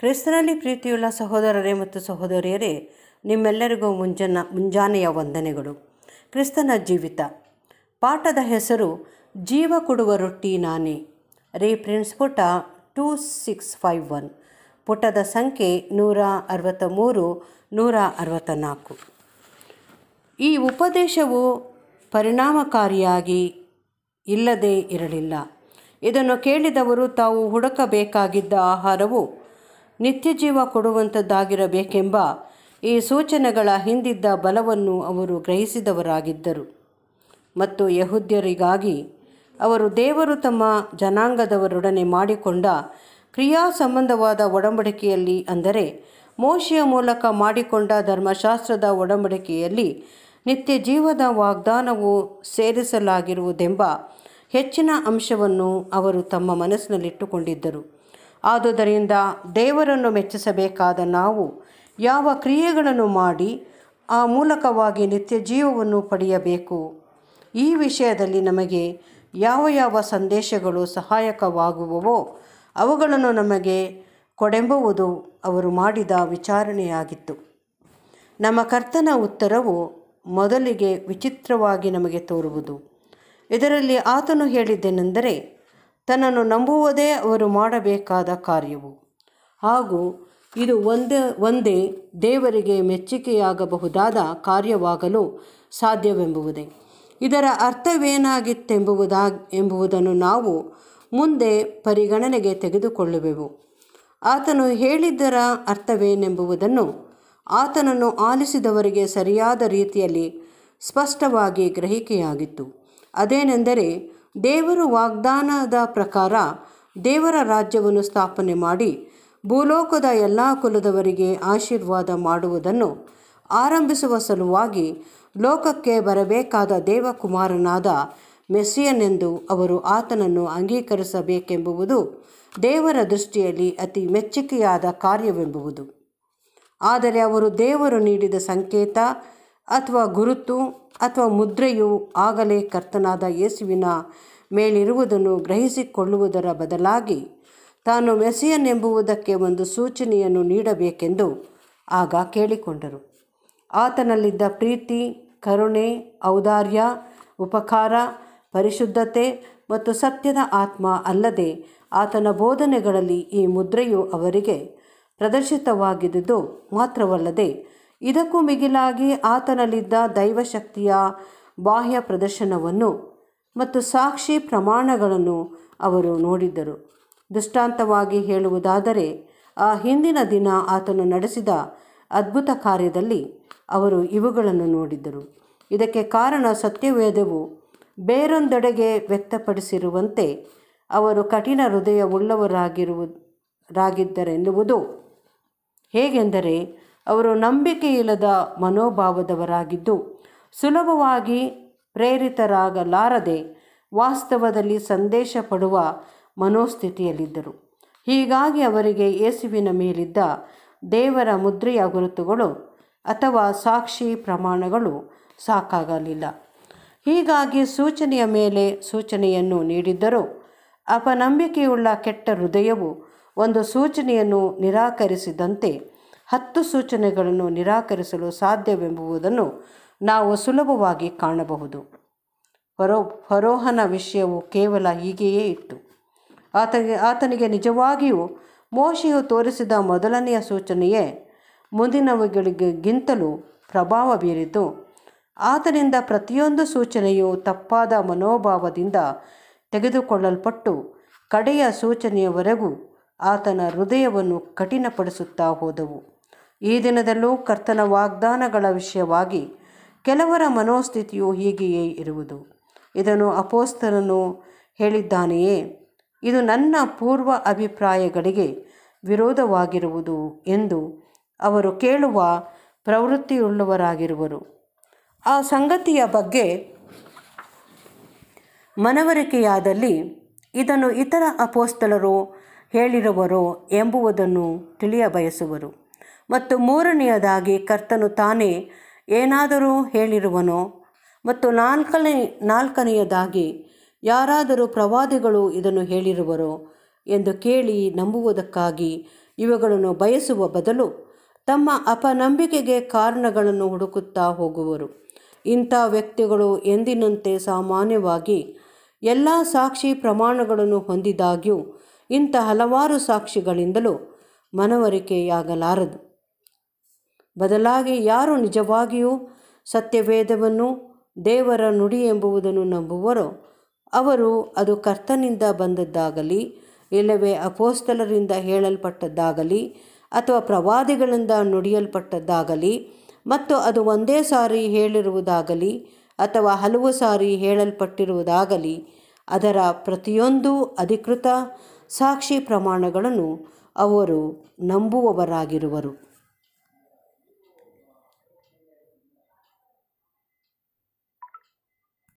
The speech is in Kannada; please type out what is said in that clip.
ಕ್ರಿಸ್ತನಲ್ಲಿ ಪ್ರೀತಿಯುಳ್ಳ ಸಹೋದರರೇ ಮತ್ತು ಸಹೋದರಿಯರೇ ನಿಮ್ಮೆಲ್ಲರಿಗೂ ಮುಂಜಾನ ಮುಂಜಾನೆಯ ವಂದನೆಗಳು ಕ್ರಿಸ್ತನ ಜೀವಿತ ಪಾಠದ ಹೆಸರು ಜೀವ ಕೊಡುವ ರೊಟ್ಟಿ ನಾನೇ ರೀಪ್ರಿಂಟ್ಸ್ ಪುಟ ಟೂ ಸಿಕ್ಸ್ ಫೈವ್ ಒನ್ ಪುಟದ ಸಂಖ್ಯೆ ನೂರ ಅರವತ್ತ ಮೂರು ನೂರ ಅರವತ್ತ ನಾಲ್ಕು ಈ ಉಪದೇಶವು ಪರಿಣಾಮಕಾರಿಯಾಗಿ ಇಲ್ಲದೇ ಇರಲಿಲ್ಲ ಇದನ್ನು ಕೇಳಿದವರು ತಾವು ಹುಡುಕಬೇಕಾಗಿದ್ದ ಆಹಾರವು ನಿತ್ಯ ಜೀವ ಕೊಡುವಂಥದ್ದಾಗಿರಬೇಕೆಂಬ ಈ ಸೂಚನೆಗಳ ಹಿಂದಿದ್ದ ಬಲವನ್ನು ಅವರು ಗ್ರಹಿಸಿದವರಾಗಿದ್ದರು ಮತ್ತು ಯಹುದ್ಯರಿಗಾಗಿ ಅವರು ದೇವರು ತಮ್ಮ ಜನಾಂಗದವರೊಡನೆ ಮಾಡಿಕೊಂಡ ಕ್ರಿಯಾ ಸಂಬಂಧವಾದ ಒಡಂಬಡಿಕೆಯಲ್ಲಿ ಅಂದರೆ ಮೋಶಿಯ ಮೂಲಕ ಮಾಡಿಕೊಂಡ ಧರ್ಮಶಾಸ್ತ್ರದ ಒಡಂಬಡಿಕೆಯಲ್ಲಿ ನಿತ್ಯ ಜೀವದ ವಾಗ್ದಾನವು ಸೇರಿಸಲಾಗಿರುವುದೆಂಬ ಹೆಚ್ಚಿನ ಅಂಶವನ್ನು ಅವರು ತಮ್ಮ ಮನಸ್ಸಿನಲ್ಲಿಟ್ಟುಕೊಂಡಿದ್ದರು ಆದುದರಿಂದ ದೇವರನ್ನು ಮೆಚ್ಚಿಸಬೇಕಾದ ನಾವು ಯಾವ ಕ್ರಿಯೆಗಳನ್ನು ಮಾಡಿ ಆ ಮೂಲಕವಾಗಿ ನಿತ್ಯ ಜೀವವನ್ನು ಪಡೆಯಬೇಕು ಈ ವಿಷಯದಲ್ಲಿ ನಮಗೆ ಯಾವ ಯಾವ ಸಂದೇಶಗಳು ಸಹಾಯಕವಾಗುವವೋ ಅವುಗಳನ್ನು ನಮಗೆ ಕೊಡೆಂಬುವುದು ಅವರು ಮಾಡಿದ ವಿಚಾರಣೆಯಾಗಿತ್ತು ನಮ್ಮ ಕರ್ತನ ಉತ್ತರವು ಮೊದಲಿಗೆ ವಿಚಿತ್ರವಾಗಿ ನಮಗೆ ತೋರುವುದು ಇದರಲ್ಲಿ ಆತನು ಹೇಳಿದ್ದೇನೆಂದರೆ ತನ್ನನ್ನು ನಂಬುವುದೇ ಅವರು ಮಾಡಬೇಕಾದ ಕಾರ್ಯವು ಹಾಗೂ ಇದು ಒಂದೇ ಒಂದೇ ದೇವರಿಗೆ ಮೆಚ್ಚುಗೆಯಾಗಬಹುದಾದ ಕಾರ್ಯವಾಗಲು ಸಾಧ್ಯವೆಂಬುವುದೇ ಇದರ ಅರ್ಥವೇನಾಗಿತ್ತೆಂಬುವುದಾ ಎಂಬುದನ್ನು ನಾವು ಮುಂದೆ ಪರಿಗಣನೆಗೆ ತೆಗೆದುಕೊಳ್ಳುವೆವು ಆತನು ಹೇಳಿದ್ದರ ಅರ್ಥವೇನೆಂಬುದನ್ನು ಆತನನ್ನು ಆಲಿಸಿದವರಿಗೆ ಸರಿಯಾದ ರೀತಿಯಲ್ಲಿ ಸ್ಪಷ್ಟವಾಗಿ ಗ್ರಹಿಕೆಯಾಗಿತ್ತು ಅದೇನೆಂದರೆ ದೇವರು ವಾಗ್ದಾನದ ಪ್ರಕಾರ ದೇವರ ರಾಜ್ಯವನ್ನು ಸ್ಥಾಪನೆ ಮಾಡಿ ಭೂಲೋಕದ ಎಲ್ಲ ಕುಲದವರಿಗೆ ಆಶೀರ್ವಾದ ಮಾಡುವುದನ್ನು ಆರಂಭಿಸುವ ಸಲುವಾಗಿ ಲೋಕಕ್ಕೆ ಬರಬೇಕಾದ ದೇವಕುಮಾರನಾದ ಮೆಸ್ಸಿಯನೆಂದು ಅವರು ಆತನನ್ನು ಅಂಗೀಕರಿಸಬೇಕೆಂಬುವುದು ದೇವರ ದೃಷ್ಟಿಯಲ್ಲಿ ಅತಿ ಮೆಚ್ಚುಗೆಯಾದ ಕಾರ್ಯವೆಂಬುವುದು ಆದರೆ ಅವರು ದೇವರು ನೀಡಿದ ಸಂಕೇತ ಅಥವಾ ಗುರುತು ಅಥವಾ ಮುದ್ರೆಯು ಆಗಲೇ ಕರ್ತನಾದ ಯೇಸುವಿನ ಮೇಲಿರುವುದನ್ನು ಗ್ರಹಿಸಿಕೊಳ್ಳುವುದರ ಬದಲಾಗಿ ತಾನು ಎಂಬುವುದಕ್ಕೆ ಒಂದು ಸೂಚನೆಯನ್ನು ನೀಡಬೇಕೆಂದು ಆಗ ಕೇಳಿಕೊಂಡರು ಆತನಲ್ಲಿದ್ದ ಪ್ರೀತಿ ಕರುಣೆ ಔದಾರ್ಯ ಉಪಕಾರ ಪರಿಶುದ್ಧತೆ ಮತ್ತು ಸತ್ಯದ ಆತ್ಮ ಅಲ್ಲದೆ ಆತನ ಬೋಧನೆಗಳಲ್ಲಿ ಈ ಮುದ್ರೆಯು ಅವರಿಗೆ ಪ್ರದರ್ಶಿತವಾಗಿದ್ದುದು ಮಾತ್ರವಲ್ಲದೆ ಇದಕ್ಕೂ ಮಿಗಿಲಾಗಿ ಆತನಲ್ಲಿದ್ದ ದೈವಶಕ್ತಿಯ ಬಾಹ್ಯ ಪ್ರದರ್ಶನವನ್ನು ಮತ್ತು ಸಾಕ್ಷಿ ಪ್ರಮಾಣಗಳನ್ನು ಅವರು ನೋಡಿದ್ದರು ದೃಷ್ಟಾಂತವಾಗಿ ಹೇಳುವುದಾದರೆ ಆ ಹಿಂದಿನ ದಿನ ಆತನು ನಡೆಸಿದ ಅದ್ಭುತ ಕಾರ್ಯದಲ್ಲಿ ಅವರು ಇವುಗಳನ್ನು ನೋಡಿದ್ದರು ಇದಕ್ಕೆ ಕಾರಣ ಸತ್ಯವೇದವು ಬೇರೊಂದೆಡೆಗೆ ವ್ಯಕ್ತಪಡಿಸಿರುವಂತೆ ಅವರು ಕಠಿಣ ಹೃದಯವುಳ್ಳವರಾಗಿರುವು ರಾಗಿದ್ದರೆನ್ನುವುದು ಹೇಗೆಂದರೆ ಅವರು ನಂಬಿಕೆ ಇಲ್ಲದ ಮನೋಭಾವದವರಾಗಿದ್ದು ಸುಲಭವಾಗಿ ಪ್ರೇರಿತರಾಗಲಾರದೆ ವಾಸ್ತವದಲ್ಲಿ ಸಂದೇಶ ಪಡುವ ಮನೋಸ್ಥಿತಿಯಲ್ಲಿದ್ದರು ಹೀಗಾಗಿ ಅವರಿಗೆ ಯೇಸುವಿನ ಮೇಲಿದ್ದ ದೇವರ ಮುದ್ರೆಯ ಗುರುತುಗಳು ಅಥವಾ ಸಾಕ್ಷಿ ಪ್ರಮಾಣಗಳು ಸಾಕಾಗಲಿಲ್ಲ ಹೀಗಾಗಿ ಸೂಚನೆಯ ಮೇಲೆ ಸೂಚನೆಯನ್ನು ನೀಡಿದ್ದರೂ ಅಪನಂಬಿಕೆಯುಳ್ಳ ಕೆಟ್ಟ ಹೃದಯವು ಒಂದು ಸೂಚನೆಯನ್ನು ನಿರಾಕರಿಸಿದಂತೆ ಹತ್ತು ಸೂಚನೆಗಳನ್ನು ನಿರಾಕರಿಸಲು ಸಾಧ್ಯವೆಂಬುದನ್ನು ನಾವು ಸುಲಭವಾಗಿ ಕಾಣಬಹುದು ಫರೋ ಫರೋಹನ ವಿಷಯವು ಕೇವಲ ಹೀಗೆಯೇ ಇತ್ತು ಆತನಿಗೆ ಆತನಿಗೆ ನಿಜವಾಗಿಯೂ ಮೋಶೆಯು ತೋರಿಸಿದ ಮೊದಲನೆಯ ಸೂಚನೆಯೇ ಮುಂದಿನವುಗಳಿಗಿಂತಲೂ ಪ್ರಭಾವ ಬೀರಿತು ಆತನಿಂದ ಪ್ರತಿಯೊಂದು ಸೂಚನೆಯು ತಪ್ಪಾದ ಮನೋಭಾವದಿಂದ ತೆಗೆದುಕೊಳ್ಳಲ್ಪಟ್ಟು ಕಡೆಯ ಸೂಚನೆಯವರೆಗೂ ಆತನ ಹೃದಯವನ್ನು ಕಠಿಣಪಡಿಸುತ್ತಾ ಹೋದವು ಈ ದಿನದಲ್ಲೂ ಕರ್ತನ ವಾಗ್ದಾನಗಳ ವಿಷಯವಾಗಿ ಕೆಲವರ ಮನೋಸ್ಥಿತಿಯು ಹೀಗೆಯೇ ಇರುವುದು ಇದನ್ನು ಅಪೋಸ್ತರನ್ನು ಹೇಳಿದ್ದಾನೆಯೇ ಇದು ನನ್ನ ಪೂರ್ವ ಅಭಿಪ್ರಾಯಗಳಿಗೆ ವಿರೋಧವಾಗಿರುವುದು ಎಂದು ಅವರು ಕೇಳುವ ಪ್ರವೃತ್ತಿಯುಳ್ಳವರಾಗಿರುವರು ಆ ಸಂಗತಿಯ ಬಗ್ಗೆ ಮನವರಿಕೆಯಾದಲ್ಲಿ ಇದನ್ನು ಇತರ ಅಪೋಸ್ತಲರು ಹೇಳಿರುವರು ಎಂಬುವುದನ್ನು ತಿಳಿಯಬಯಸುವರು ಮತ್ತು ಮೂರನೆಯದಾಗಿ ಕರ್ತನು ತಾನೇ ಏನಾದರೂ ಹೇಳಿರುವನೋ ಮತ್ತು ನಾಲ್ಕನೇ ನಾಲ್ಕನೆಯದಾಗಿ ಯಾರಾದರೂ ಪ್ರವಾದಿಗಳು ಇದನ್ನು ಹೇಳಿರುವರೋ ಎಂದು ಕೇಳಿ ನಂಬುವುದಕ್ಕಾಗಿ ಇವುಗಳನ್ನು ಬಯಸುವ ಬದಲು ತಮ್ಮ ಅಪನಂಬಿಕೆಗೆ ಕಾರಣಗಳನ್ನು ಹುಡುಕುತ್ತಾ ಹೋಗುವರು ಇಂಥ ವ್ಯಕ್ತಿಗಳು ಎಂದಿನಂತೆ ಸಾಮಾನ್ಯವಾಗಿ ಎಲ್ಲ ಸಾಕ್ಷಿ ಪ್ರಮಾಣಗಳನ್ನು ಹೊಂದಿದಾಗ್ಯೂ ಇಂಥ ಹಲವಾರು ಸಾಕ್ಷಿಗಳಿಂದಲೂ ಮನವರಿಕೆಯಾಗಲಾರದು ಬದಲಾಗಿ ಯಾರು ನಿಜವಾಗಿಯೂ ಸತ್ಯವೇದವನ್ನು ದೇವರ ನುಡಿ ಎಂಬುವುದನ್ನು ನಂಬುವರೋ ಅವರು ಅದು ಕರ್ತನಿಂದ ಬಂದದ್ದಾಗಲಿ ಇಲ್ಲವೇ ಅಪೋಸ್ತಲರಿಂದ ಹೇಳಲ್ಪಟ್ಟದ್ದಾಗಲಿ ಅಥವಾ ಪ್ರವಾದಿಗಳಿಂದ ನುಡಿಯಲ್ಪಟ್ಟದ್ದಾಗಲಿ ಮತ್ತು ಅದು ಒಂದೇ ಸಾರಿ ಹೇಳಿರುವುದಾಗಲಿ ಅಥವಾ ಹಲವು ಸಾರಿ ಹೇಳಲ್ಪಟ್ಟಿರುವುದಾಗಲಿ ಅದರ ಪ್ರತಿಯೊಂದು ಅಧಿಕೃತ ಸಾಕ್ಷಿ ಪ್ರಮಾಣಗಳನ್ನು ಅವರು ನಂಬುವವರಾಗಿರುವರು